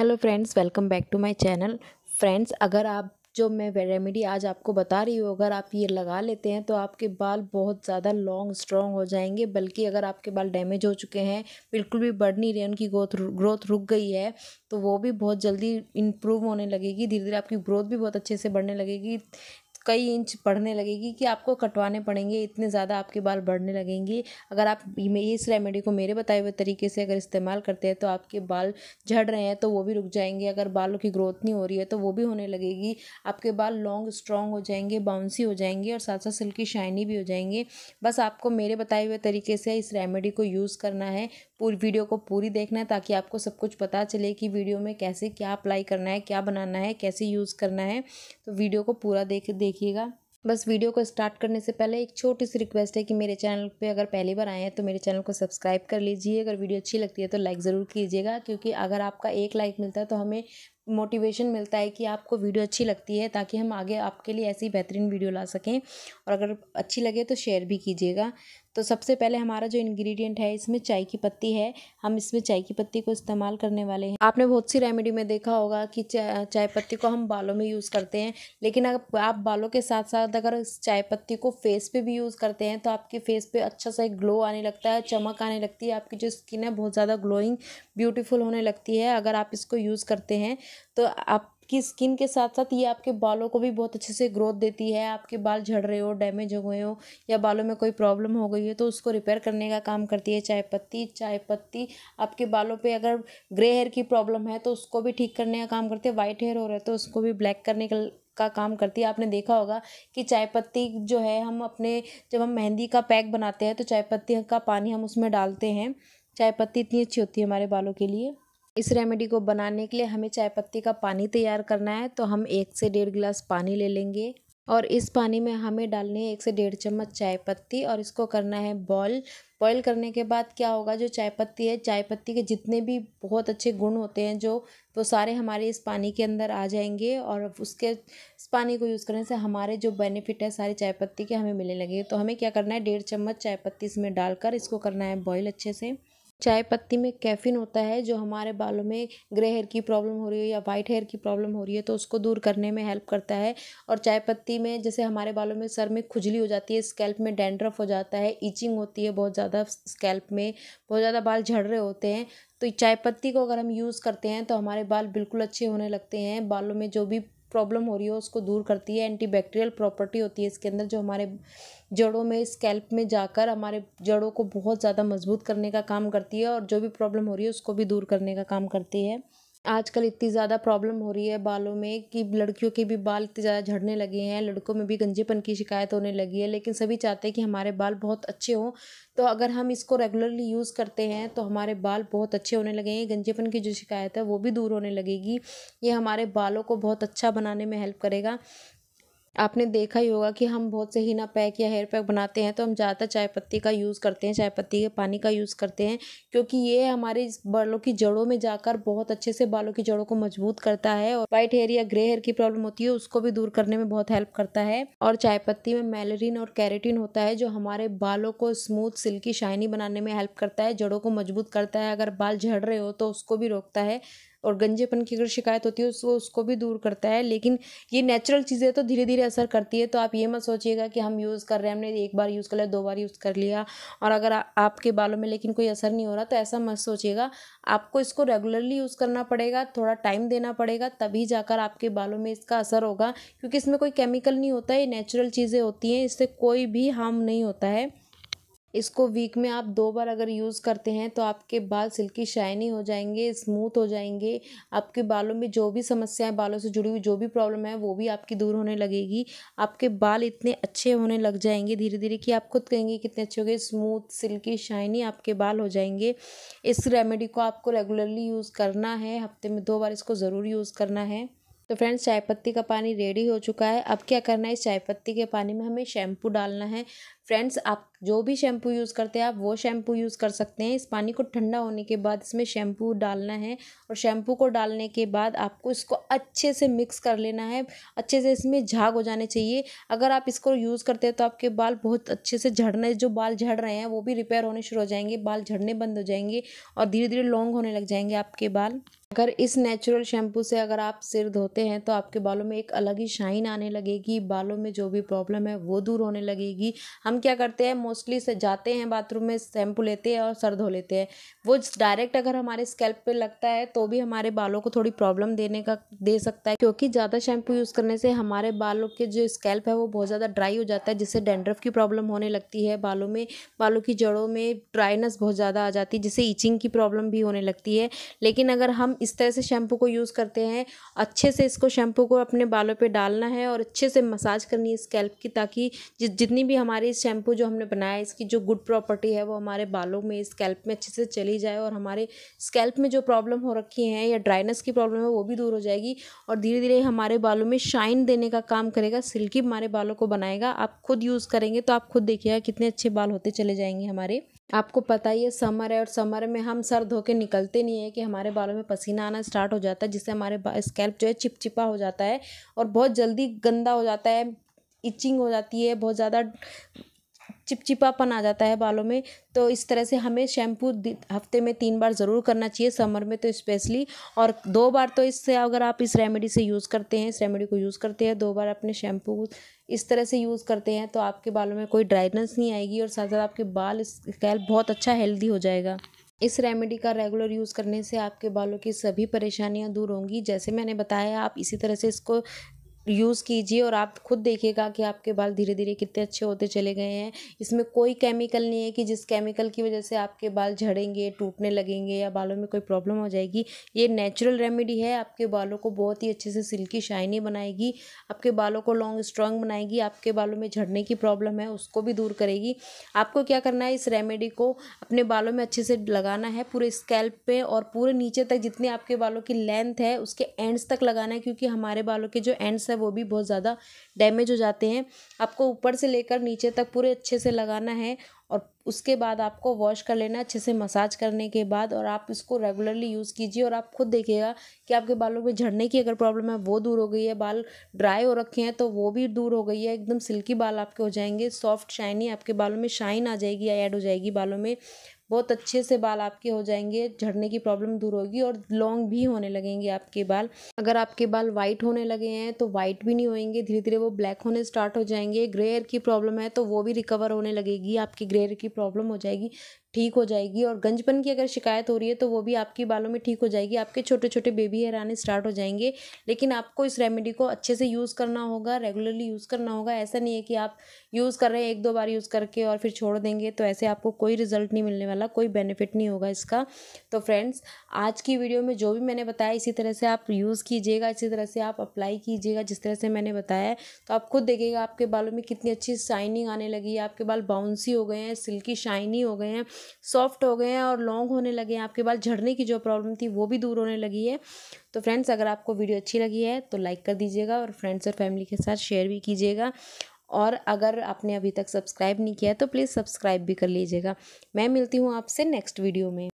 hello friends welcome back to my channel friends अगर आप जो मैं रेमेडी आज आपको बता रही हूँ अगर आप ये लगा लेते हैं तो आपके बाल बहुत ज़्यादा लॉन्ग स्ट्रॉन्ग हो जाएंगे बल्कि अगर आपके बाल डैमेज हो चुके हैं बिल्कुल भी बढ़ नहीं रहे उनकी ग्रोथ ग्रोथ रुक गई है तो वो भी बहुत जल्दी इम्प्रूव होने लगेगी धीरे धीरे आपकी ग्रोथ भी बहुत अच्छे से बढ़ने लगेगी कई इंच बढ़ने लगेगी कि आपको कटवाने पड़ेंगे इतने ज़्यादा आपके बाल बढ़ने लगेंगे अगर आप इस रेमेडी को मेरे बताए हुए तरीके से अगर इस्तेमाल करते हैं तो आपके बाल झड़ रहे हैं तो वो भी रुक जाएंगे अगर बालों की ग्रोथ नहीं हो रही है तो वो भी होने लगेगी आपके बाल लॉन्ग स्ट्रॉन्ग हो जाएंगे बाउंसी हो जाएंगे और साथ साथ सिल्की शाइनी भी हो जाएंगे बस आपको मेरे बताए हुए तरीके से इस रेमेडी को यूज़ करना है पूरी वीडियो को पूरी देखना है ताकि आपको सब कुछ पता चले कि वीडियो में कैसे क्या अप्लाई करना है क्या बनाना है कैसे यूज़ करना है तो वीडियो को पूरा देख देख देखिएगा बस वीडियो को स्टार्ट करने से पहले एक छोटी सी रिक्वेस्ट है कि मेरे चैनल पे अगर पहली बार आए हैं तो मेरे चैनल को सब्सक्राइब कर लीजिए अगर वीडियो अच्छी लगती है तो लाइक ज़रूर कीजिएगा क्योंकि अगर आपका एक लाइक मिलता है तो हमें मोटिवेशन मिलता है कि आपको वीडियो अच्छी लगती है ताकि हम आगे आपके लिए ऐसी बेहतरीन वीडियो ला सकें और अगर अच्छी लगे तो शेयर भी कीजिएगा तो सबसे पहले हमारा जो इंग्रेडिएंट है इसमें चाय की पत्ती है हम इसमें चाय की पत्ती को इस्तेमाल करने वाले हैं आपने बहुत सी रेमेडी में देखा होगा कि चाय पत्ती को हम बालों में यूज़ करते हैं लेकिन अगर आप बालों के साथ साथ अगर इस चाय पत्ती को फेस पे भी यूज़ करते हैं तो आपके फेस पे अच्छा सा एक ग्लो आने लगता है चमक आने लगती है आपकी जो स्किन है बहुत ज़्यादा ग्लोइंग ब्यूटीफुल होने लगती है अगर आप इसको यूज़ करते हैं तो आप की स्किन के साथ साथ ये आपके बालों को भी बहुत अच्छे से ग्रोथ देती है आपके बाल झड़ रहे हो डैमेज हो गए हो या बालों में कोई प्रॉब्लम हो गई हो तो उसको रिपेयर करने का काम करती है चाय पत्ती चाय पत्ती आपके बालों पे अगर ग्रे हेयर की प्रॉब्लम है तो उसको भी ठीक करने का काम करती है वाइट हेयर हो रहा है तो उसको भी ब्लैक करने का का काम करती है आपने देखा होगा कि चाय पत्ती जो है हम अपने जब हम मेहंदी का पैक बनाते हैं तो चाय पत्ती का पानी हम उसमें डालते हैं चाय पत्ती इतनी अच्छी होती है हमारे बालों के लिए इस रेमेडी को बनाने के लिए हमें चाय पत्ती का पानी तैयार करना है तो हम एक से डेढ़ गिलास पानी ले लेंगे और इस पानी में हमें डालनी है एक से डेढ़ चम्मच चाय पत्ती और इसको करना है बॉयल बॉयल करने के बाद क्या होगा जो चाय पत्ती है चाय पत्ती के जितने भी बहुत अच्छे गुण होते हैं जो वो सारे हमारे इस पानी के अंदर आ जाएंगे और उसके इस पानी को यूज़ करने से हमारे जो बेनिफिट है सारे चाय पत्ती के हमें मिलने लगे तो हमें क्या करना है डेढ़ चम्मच चाय पत्ती इसमें डालकर इसको करना है बॉयल अच्छे से चाय पत्ती में कैफ़ीन होता है जो हमारे बालों में ग्रे हेयर की प्रॉब्लम हो रही है या वाइट हेयर की प्रॉब्लम हो रही है तो उसको दूर करने में हेल्प करता है और चाय पत्ती में जैसे हमारे बालों में सर में खुजली हो जाती है स्कैल्प में डैंड्रफ हो जाता है ईचिंग होती है बहुत ज़्यादा स्कैल्प में बहुत ज़्यादा बाल झड़ रहे होते हैं तो चाय पत्ती को अगर हम यूज़ करते हैं तो हमारे बाल बिल्कुल अच्छे होने लगते हैं बालों में जो भी प्रॉब्लम हो रही हो उसको दूर करती है एंटीबैक्टीरियल प्रॉपर्टी होती है इसके अंदर जो हमारे जड़ों में स्कैल्प में जाकर हमारे जड़ों को बहुत ज़्यादा मजबूत करने का काम करती है और जो भी प्रॉब्लम हो रही है उसको भी दूर करने का काम करती है आजकल इतनी ज़्यादा प्रॉब्लम हो रही है बालों में कि लड़कियों के भी बाल इतने ज़्यादा झड़ने लगे हैं लड़कों में भी गंजेपन की शिकायत होने लगी है लेकिन सभी चाहते हैं कि हमारे बाल बहुत अच्छे हों तो अगर हम इसको रेगुलरली यूज़ करते हैं तो हमारे बाल बहुत अच्छे होने लगे हैं गंजेपन की जो शिकायत है वो भी दूर होने लगेगी ये हमारे बालों को बहुत अच्छा बनाने में हेल्प करेगा आपने देखा ही होगा कि हम बहुत से हीना पैक या हेयर पैक बनाते हैं तो हम ज़्यादातर चाय पत्ती का यूज़ करते हैं चाय पत्ती के पानी का यूज़ करते हैं क्योंकि ये हमारे बालों की जड़ों में जाकर बहुत अच्छे से बालों की जड़ों को मजबूत करता है और वाइट हेयर या ग्रे हेयर की प्रॉब्लम होती है उसको भी दूर करने में बहुत हेल्प करता है और चाय पत्ती में मेलेरिन और कैरेटिन होता है जो हमारे बालों को स्मूथ सिल्की शाइनी बनाने में हेल्प करता है जड़ों को मजबूत करता है अगर बाल झड़ रहे हो तो उसको भी रोकता है और गंजेपन की अगर शिकायत होती है उसको उसको भी दूर करता है लेकिन ये नेचुरल चीज़ें तो धीरे धीरे असर करती है तो आप ये मत सोचिएगा कि हम यूज़ कर रहे हैं हमने एक बार यूज़ कर लिया दो बार यूज़ कर लिया और अगर आ, आपके बालों में लेकिन कोई असर नहीं हो रहा तो ऐसा मत सोचिएगा आपको इसको रेगुलरली यूज़ करना पड़ेगा थोड़ा टाइम देना पड़ेगा तभी जाकर आपके बालों में इसका असर होगा क्योंकि इसमें कोई केमिकल नहीं होता ये नेचुरल चीज़ें होती हैं इससे कोई भी हार्म नहीं होता है इसको वीक में आप दो बार अगर यूज़ करते हैं तो आपके बाल सिल्की शाइनी हो जाएंगे स्मूथ हो जाएंगे आपके बालों में जो भी समस्याएं बालों से जुड़ी हुई जो भी प्रॉब्लम है वो भी आपकी दूर होने लगेगी आपके बाल इतने अच्छे होने लग जाएंगे धीरे धीरे कि आप खुद कहेंगे कितने अच्छे हो गए स्मूथ सिल्की शाइनी आपके बाल हो जाएंगे इस रेमेडी को आपको रेगुलरली यूज़ करना है हफ्ते में दो बार इसको ज़रूर यूज़ करना है तो फ्रेंड्स चाय पत्ती का पानी रेडी हो चुका है अब क्या करना है इस चाय पत्ती के पानी में हमें शैम्पू डालना है फ्रेंड्स आप जो भी शैम्पू यूज़ करते हैं आप वो शैम्पू यूज़ कर सकते हैं इस पानी को ठंडा होने के बाद इसमें शैम्पू डालना है और शैम्पू को डालने के बाद आपको इसको अच्छे से मिक्स कर लेना है अच्छे से इसमें झाग हो जाने चाहिए अगर आप इसको यूज़ करते हैं तो आपके बाल बहुत अच्छे से झड़ने जो बाल झड़ रहे हैं वो भी रिपेयर होने शुरू हो जाएंगे बाल झड़ने बंद हो जाएंगे और धीरे धीरे लॉन्ग होने लग जाएंगे आपके बाल अगर इस नेचुरल शैम्पू से अगर आप सिर धोते हैं तो आपके बालों में एक अलग ही शाइन आने लगेगी बालों में जो भी प्रॉब्लम है वो दूर होने लगेगी हम क्या करते हैं मोस्टली से जाते हैं बाथरूम में शैम्पू लेते हैं और सर धो लेते हैं वो डायरेक्ट अगर हमारे स्कैल्प पे लगता है तो भी हमारे बालों को थोड़ी प्रॉब्लम देने का दे सकता है क्योंकि ज़्यादा शैम्पू यूज़ करने से हमारे बालों के जो स्कैल्प है वो बहुत ज़्यादा ड्राई हो जाता है जिससे डेंड्रफ की प्रॉब्लम होने लगती है बालों में बालों की जड़ों में ड्राइनेस बहुत ज़्यादा आ जाती है जिससे ईचिंग की प्रॉब्लम भी होने लगती है लेकिन अगर हम इस तरह से शैम्पू को यूज़ करते हैं अच्छे से इसको शैम्पू को अपने बालों पे डालना है और अच्छे से मसाज करनी है स्कैल्प की ताकि जिस जितनी भी हमारी इस शैम्पू जो हमने बनाया है इसकी जो गुड प्रॉपर्टी है वो हमारे बालों में स्कैल्प में अच्छे से चली जाए और हमारे स्कैल्प में जो प्रॉब्लम हो रखी है या ड्राइनेस की प्रॉब्लम है वो भी दूर हो जाएगी और धीरे धीरे हमारे बालों में शाइन देने का काम करेगा सिल्की हमारे बालों को बनाएगा आप खुद यूज़ करेंगे तो आप खुद देखिएगा कितने अच्छे बाल होते चले जाएंगे हमारे आपको पता ही है समर है और समर में हम सर धो के निकलते नहीं है कि हमारे बालों में पसीना आना स्टार्ट हो जाता है जिससे हमारे स्कैल्प जो है चिपचिपा हो जाता है और बहुत जल्दी गंदा हो जाता है इचिंग हो जाती है बहुत ज़्यादा चिपचिपापन आ जाता है बालों में तो इस तरह से हमें शैम्पू हफ्ते में तीन बार ज़रूर करना चाहिए समर में तो स्पेशली और दो बार तो इससे अगर आप इस रेमेडी से यूज़ करते हैं इस रेमेडी को यूज़ करते हैं दो बार अपने शैम्पू इस तरह से यूज़ करते हैं तो आपके बालों में कोई ड्राइनेस नहीं आएगी और साथ साथ आपके बाल स्कैल्प बहुत अच्छा हेल्दी हो जाएगा इस रेमेडी का रेगुलर यूज़ करने से आपके बालों की सभी परेशानियां दूर होंगी जैसे मैंने बताया आप इसी तरह से इसको यूज़ कीजिए और आप खुद देखिएगा कि आपके बाल धीरे धीरे कितने अच्छे होते चले गए हैं इसमें कोई केमिकल नहीं है कि जिस केमिकल की वजह से आपके बाल झड़ेंगे टूटने लगेंगे या बालों में कोई प्रॉब्लम हो जाएगी ये नेचुरल रेमेडी है आपके बालों को बहुत ही अच्छे से सिल्की शाइनी बनाएगी आपके बालों को लॉन्ग स्ट्रॉन्ग बनाएगी आपके बालों में झड़ने की प्रॉब्लम है उसको भी दूर करेगी आपको क्या करना है इस रेमेडी को अपने बालों में अच्छे से लगाना है पूरे स्कैल्प पे और पूरे नीचे तक जितने आपके बालों की लेंथ है उसके एंड्स तक लगाना है क्योंकि हमारे बालों के जो एंड्स है वो भी बहुत ज़्यादा डैमेज हो जाते हैं आपको ऊपर से लेकर नीचे तक पूरे अच्छे से लगाना है और उसके बाद आपको वॉश कर लेना अच्छे से मसाज करने के बाद और आप इसको रेगुलरली यूज़ कीजिए और आप खुद देखिएगा कि आपके बालों में झड़ने की अगर प्रॉब्लम है वो दूर हो गई है बाल ड्राई हो रखे हैं तो वो भी दूर हो गई है एकदम सिल्की बाल आपके हो जाएंगे सॉफ्ट शाइनी आपके बालों में शाइन आ जाएगी ऐड हो जाएगी बालों में बहुत अच्छे से बाल आपके हो जाएंगे झड़ने की प्रॉब्लम दूर होगी और लॉन्ग भी होने लगेंगे आपके बाल अगर आपके बाल वाइट होने लगे हैं तो वाइट भी नहीं होएंगे धीरे धीरे वो ब्लैक होने स्टार्ट हो जाएंगे ग्रे हेयर की प्रॉब्लम है तो वो भी रिकवर होने लगेगी आपकी ग्रे हेयर की प्रॉब्लम हो जाएगी ठीक हो जाएगी और गंजपन की अगर शिकायत हो रही है तो वो भी आपकी बालों में ठीक हो जाएगी आपके छोटे छोटे बेबी हेयर आने स्टार्ट हो जाएंगे लेकिन आपको इस रेमेडी को अच्छे से यूज़ करना होगा रेगुलरली यूज़ करना होगा ऐसा नहीं है कि आप यूज़ कर रहे हैं एक दो बार यूज़ करके और फिर छोड़ देंगे तो ऐसे आपको कोई रिजल्ट नहीं मिलने वाला कोई बेनिफिट नहीं होगा इसका तो फ्रेंड्स आज की वीडियो में जो भी मैंने बताया इसी तरह से आप यूज़ कीजिएगा इसी तरह से आप अप्लाई कीजिएगा जिस तरह से मैंने बताया है तो आप खुद देखिएगा आपके बालों में कितनी अच्छी शाइनिंग आने लगी आपके बाल बाउंसी हो गए हैं हैं सिल्की शाइनी हो गए हैं सॉफ्ट हो गए हैं और लॉन्ग होने लगे हैं आपके बाल झड़ने की जो प्रॉब्लम थी वो भी दूर होने लगी है तो फ्रेंड्स अगर आपको वीडियो अच्छी लगी है तो लाइक कर दीजिएगा और फ्रेंड्स और फैमिली के साथ शेयर भी कीजिएगा और अगर आपने अभी तक सब्सक्राइब नहीं किया है तो प्लीज़ सब्सक्राइब भी कर लीजिएगा मैं मिलती हूँ आपसे नेक्स्ट वीडियो में